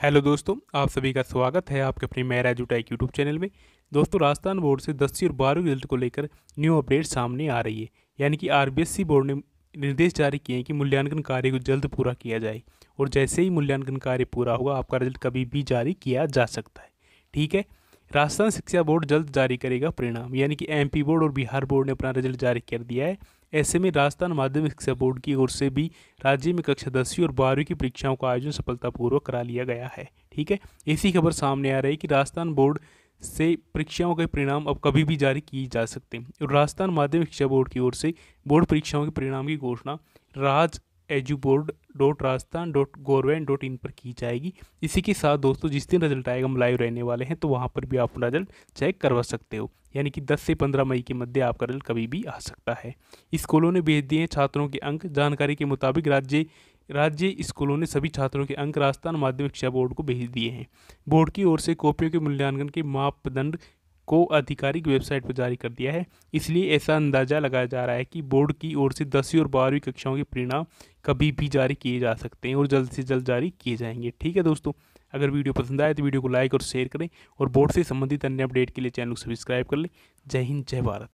hello दोस्तों आप सभी का स्वागत है आपके अपने मैराज उटाइक यूट्यूब चैनल में दोस्तों राजस्थान बोर्ड से दसवीं और बारहवीं रिजल्ट को लेकर न्यू अपडेट सामने आ रही है यानी कि आरबीएससी बोर्ड ने निर्देश जारी किए हैं कि मूल्यांकन कार्य को जल्द पूरा किया जाए और जैसे ही मूल्यांकन कार्य पूरा होगा आपका रिजल्ट कभी भी जारी किया जा सकता है ठीक है राजस्थान शिक्षा बोर्ड जल्द जारी करेगा परिणाम यानी कि एमपी बोर्ड और बिहार बोर्ड ने अपना रिजल्ट जारी कर दिया है ऐसे में राजस्थान माध्यमिक शिक्षा बोर्ड की ओर से भी राज्य में कक्षा दसवीं और बारहवीं की परीक्षाओं का आयोजन सफलतापूर्वक करा लिया गया है ठीक है इसी खबर सामने आ रही है कि राजस्थान बोर्ड से परीक्षाओं के परिणाम अब कभी भी जारी किए जा सकते हैं और राजस्थान माध्यमिक शिक्षा बोर्ड की ओर से बोर्ड परीक्षाओं के परिणाम की घोषणा Raj edu board dot Rajasthan dot government dot in पर की जाएगी इसी के साथ दोस्तों जिस दिन रिजल्ट आएगा हम लाइव रहने वाले हैं तो वहाँ पर भी आप रिजल्ट चेक करवा सकते हो यानी कि 10 से 15 मई के मध्य आपका रिजल्ट कभी भी आ सकता है स्कूलों ने भेज दिए हैं छात्रों के अंक जानकारी के मुताबिक राज्य राज्य स्कूलों ने सभी छात्रों के अंक राजस्थान माध्यमिक शिक्षा बोर्ड को भेज दिए हैं बोर्ड की ओर से कॉपियों के मूल्यांकन के मापदंड को आधिकारिक वेबसाइट पर जारी कर दिया है इसलिए ऐसा अंदाज़ा लगाया जा रहा है कि बोर्ड की ओर से दसवीं और बारहवीं कक्षाओं के परिणाम कभी भी जारी किए जा सकते हैं और जल्द से जल्द जारी किए जाएंगे ठीक है दोस्तों अगर वीडियो पसंद आए तो वीडियो को लाइक और शेयर करें और बोर्ड से संबंधित अन्य अपडेट के लिए चैनल को सब्सक्राइब कर लें जय हिंद जय भारत